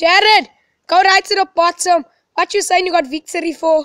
Jared, go right to the bottom. What you saying you got victory for?